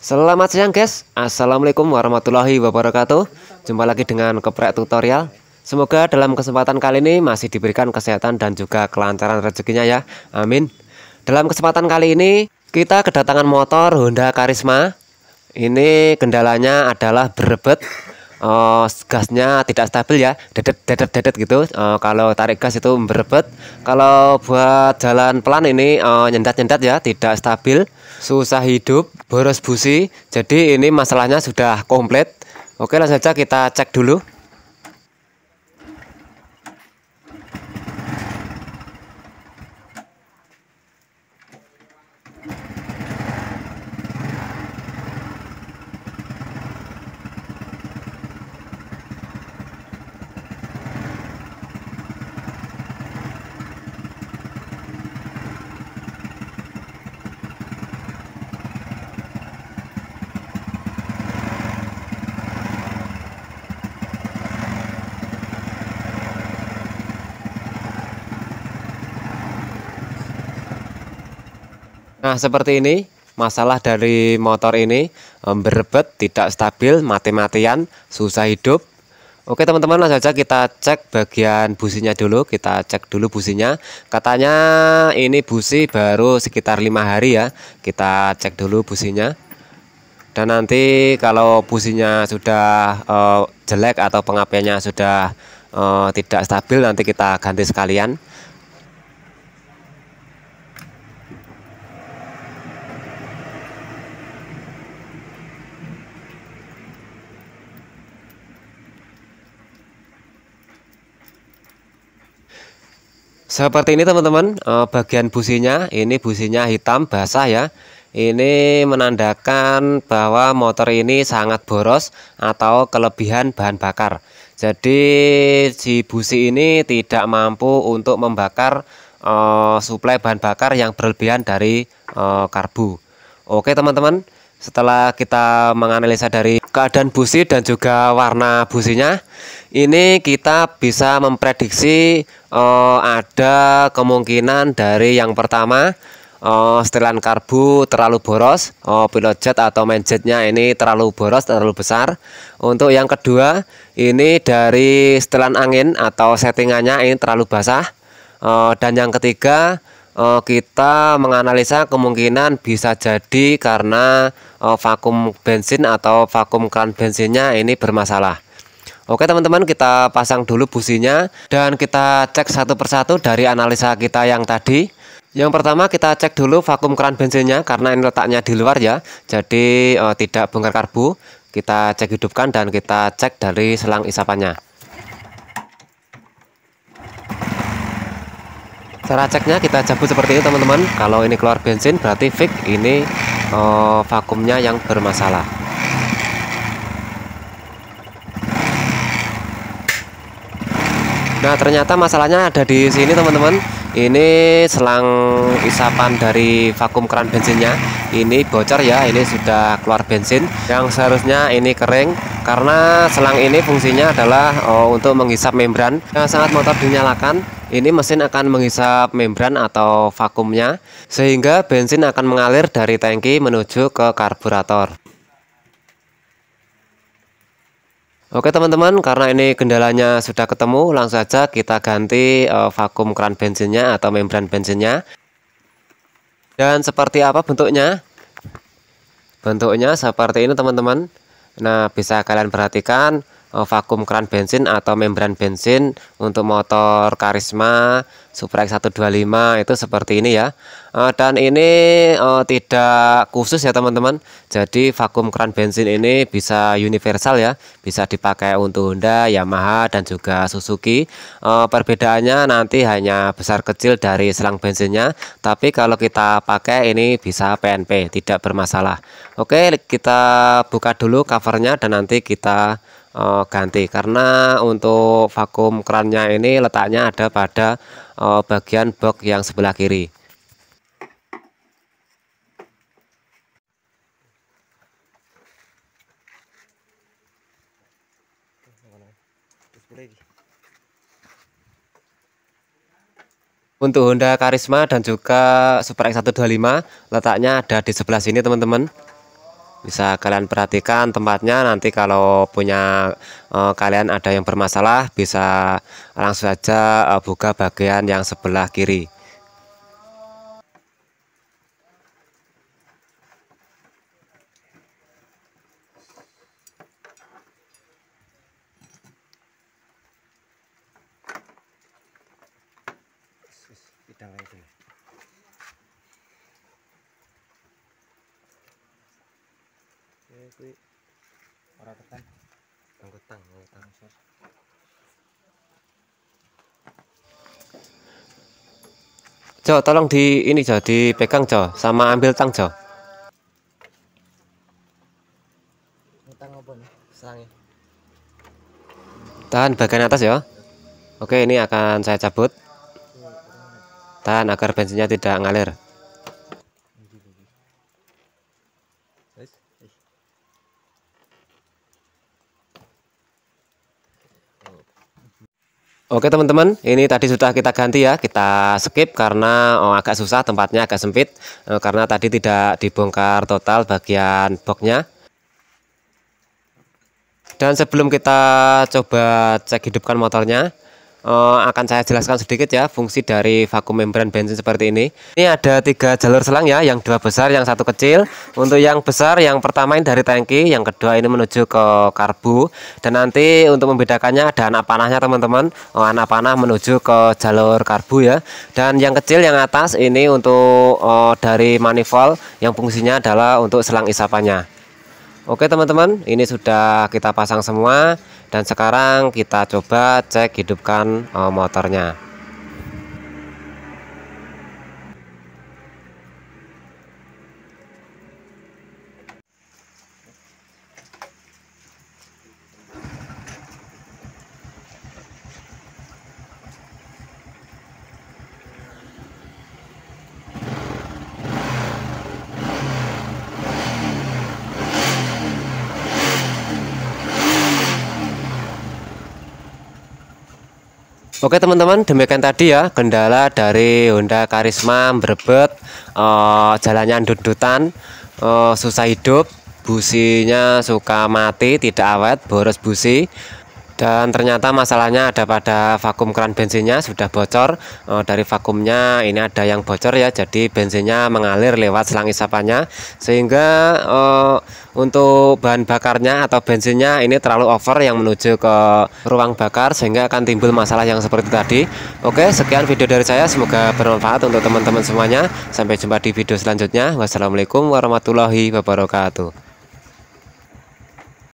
Selamat siang guys Assalamualaikum warahmatullahi wabarakatuh Jumpa lagi dengan Keprek Tutorial Semoga dalam kesempatan kali ini masih diberikan kesehatan dan juga kelancaran rezekinya ya Amin Dalam kesempatan kali ini kita kedatangan motor Honda Karisma Ini kendalanya adalah berebet uh, gasnya tidak stabil ya dedet dedet dedet gitu uh, kalau tarik gas itu berebet kalau buat jalan pelan ini uh, eh, nyendat nyendat ya tidak stabil susah hidup boros busi jadi ini masalahnya sudah komplit oke langsung saja kita cek dulu Nah, seperti ini masalah dari motor ini berebet, tidak stabil, mati-matian, susah hidup. Oke teman-teman langsung saja kita cek bagian businya dulu Kita cek dulu businya Katanya ini busi baru sekitar lima hari ya Kita cek dulu businya Dan nanti kalau businya sudah uh, jelek atau pengapiannya sudah uh, tidak stabil Nanti kita ganti sekalian seperti ini teman-teman eh, bagian businya ini businya hitam basah ya ini menandakan bahwa motor ini sangat boros atau kelebihan bahan bakar jadi si busi ini tidak mampu untuk membakar uh, suplai bahan bakar yang berlebihan dari uh, karbu oke teman-teman setelah kita menganalisa dari keadaan busi dan juga warna businya ini kita bisa memprediksi uh, ada kemungkinan dari yang pertama uh, setelan karbu terlalu boros, uh, pilot jet atau main jetnya ini terlalu boros, terlalu besar. Untuk yang kedua, ini dari setelan angin atau settingannya ini terlalu basah. Uh, dan yang ketiga, uh, kita menganalisa kemungkinan bisa jadi karena uh, vakum bensin atau vakum kran bensinnya ini bermasalah. Oke teman-teman kita pasang dulu businya dan kita cek satu persatu dari analisa kita yang tadi yang pertama kita cek dulu vakum keran bensinnya karena ini letaknya di luar ya jadi eh, tidak bongkar karbu kita cek hidupkan dan kita cek dari selang isapannya cara ceknya kita cabut seperti ini teman-teman kalau ini keluar bensin berarti fix ini eh, vakumnya yang bermasalah Nah ternyata masalahnya ada di sini teman-teman Ini selang isapan dari vakum keran bensinnya Ini bocor ya ini sudah keluar bensin Yang seharusnya ini kering Karena selang ini fungsinya adalah oh, untuk menghisap membran Yang nah, sangat motor dinyalakan ini mesin akan menghisap membran atau vakumnya sehingga bensin akan mengalir dari tangki menuju ke karburator Oke teman-teman, karena ini kendalanya sudah ketemu, langsung saja kita ganti uh, vakum keran bensinnya atau membran bensinnya. Dan seperti apa bentuknya? Bentuknya seperti ini teman-teman. Nah, bisa kalian perhatikan Eh, vakum kran bensin atau membran bensin untuk motor Karisma Supra X125 itu seperti ini ya eh, dan ini eh, tidak khusus ya teman-teman jadi vakum kran bensin ini bisa universal ya bisa dipakai untuk Honda, Yamaha dan juga Suzuki perbedaannya nanti hanya besar kecil dari selang bensinnya tapi kalau kita pakai ini bisa PNP tidak bermasalah oke kita buka dulu covernya dan nanti kita uh, ganti karena untuk vakum kerannya ini letaknya ada pada uh, bagian box yang sebelah kiri Untuk Honda Karisma dan juga Super X125 letaknya ada di sebelah sini teman-teman bisa kalian perhatikan tempatnya nanti kalau punya eh, kalian ada yang bermasalah bisa langsung saja eh, buka bagian yang sebelah kiri kuwi ora tekan Jo, tolong di ini Jo, dipegang Jo, sama ambil tang Jo. Tang apa nih? Tahan bagian atas ya. Oke, ini akan saya cabut. Tahan agar bensinnya tidak ngalir. Oke teman-teman, ini tadi sudah kita ganti ya, kita skip karena oh, agak susah tempatnya agak sempit eh, karena tadi tidak dibongkar total bagian boxnya. Dan sebelum kita coba cek hidupkan motornya, Eh, akan saya jelaskan sedikit ya fungsi dari vakum membran bensin seperti ini ini ada tiga jalur selang ya yang dua besar yang satu kecil untuk yang besar yang pertama ini dari tangki yang kedua ini menuju ke karbu dan nanti untuk membedakannya ada anak panahnya teman-teman oh, anak panah menuju ke jalur karbu ya dan yang kecil yang atas ini untuk oh, dari manifold yang fungsinya adalah untuk selang isapannya Oke teman-teman ini sudah kita pasang semua dan sekarang kita coba cek hidupkan eh, motornya Oke teman-teman, demikian tadi ya kendala dari Honda Karisma berbet uh, eh, jalannya dudutan eh, susah hidup, businya suka mati, tidak awet, boros busi dan ternyata masalahnya ada pada vakum keran bensinnya sudah bocor e, dari vakumnya ini ada yang bocor ya jadi bensinnya mengalir lewat selang isapannya sehingga e, untuk bahan bakarnya atau bensinnya ini terlalu over yang menuju ke ruang bakar sehingga akan timbul masalah yang seperti tadi oke sekian video dari saya semoga bermanfaat untuk teman-teman semuanya sampai jumpa di video selanjutnya wassalamualaikum warahmatullahi wabarakatuh